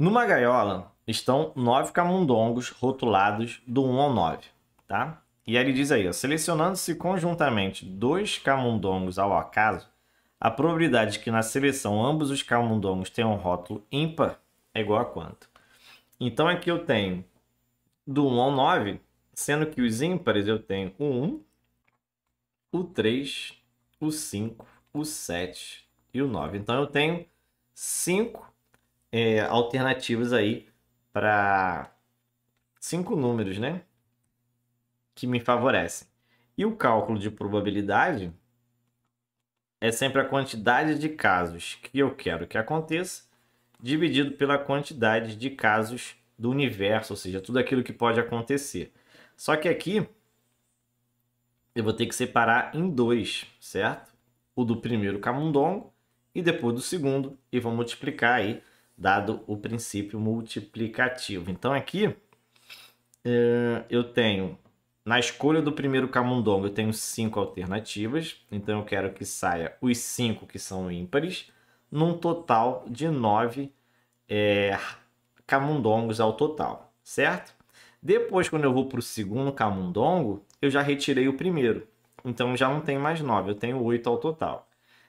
Numa gaiola estão nove camundongos rotulados do 1 ao 9, tá? E ele diz aí, selecionando-se conjuntamente dois camundongos ao acaso, a probabilidade de que na seleção ambos os camundongos tenham um rótulo ímpar é igual a quanto? Então aqui eu tenho do 1 ao 9, sendo que os ímpares eu tenho o 1, o 3, o 5, o 7 e o 9. Então eu tenho 5 é, alternativas aí para cinco números, né? Que me favorecem. E o cálculo de probabilidade é sempre a quantidade de casos que eu quero que aconteça dividido pela quantidade de casos do universo, ou seja, tudo aquilo que pode acontecer. Só que aqui eu vou ter que separar em dois, certo? O do primeiro camundongo e depois do segundo e vou multiplicar aí dado o princípio multiplicativo. Então aqui é, eu tenho, na escolha do primeiro camundongo, eu tenho cinco alternativas. Então eu quero que saia os cinco que são ímpares, num total de nove é, camundongos ao total, certo? Depois, quando eu vou para o segundo camundongo, eu já retirei o primeiro. Então já não tem mais nove, eu tenho oito ao total.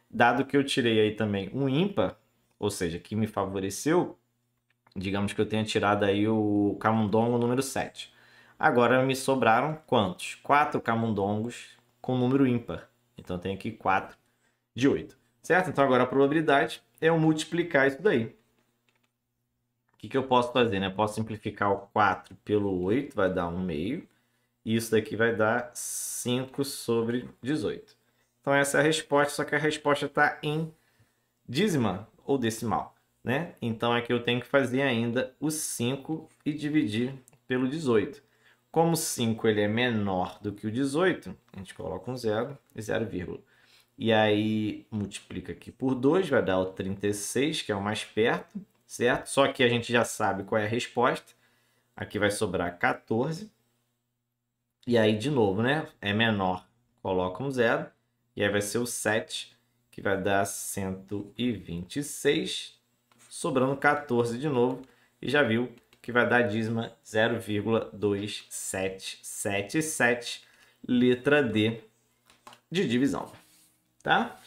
Dado que eu tirei aí também um ímpar, ou seja, que me favoreceu, digamos que eu tenha tirado aí o camundongo número 7. Agora me sobraram quantos? 4 camundongos com número ímpar. Então eu tenho aqui 4 de 8. Certo? Então agora a probabilidade é eu multiplicar isso daí. O que, que eu posso fazer? Né? Posso simplificar o 4 pelo 8, vai dar 1 meio. E isso daqui vai dar 5 sobre 18. Então essa é a resposta, só que a resposta está em dízima ou decimal, né? Então aqui eu tenho que fazer ainda o 5 e dividir pelo 18. Como o 5 ele é menor do que o 18, a gente coloca um zero e 0, vírgula. E aí multiplica aqui por 2, vai dar o 36, que é o mais perto, certo? Só que a gente já sabe qual é a resposta. Aqui vai sobrar 14. E aí, de novo, né? É menor, coloca um zero. E aí vai ser o 7 que vai dar 126, sobrando 14 de novo, e já viu que vai dar a dízima 0,2777, letra D de divisão, tá? tá?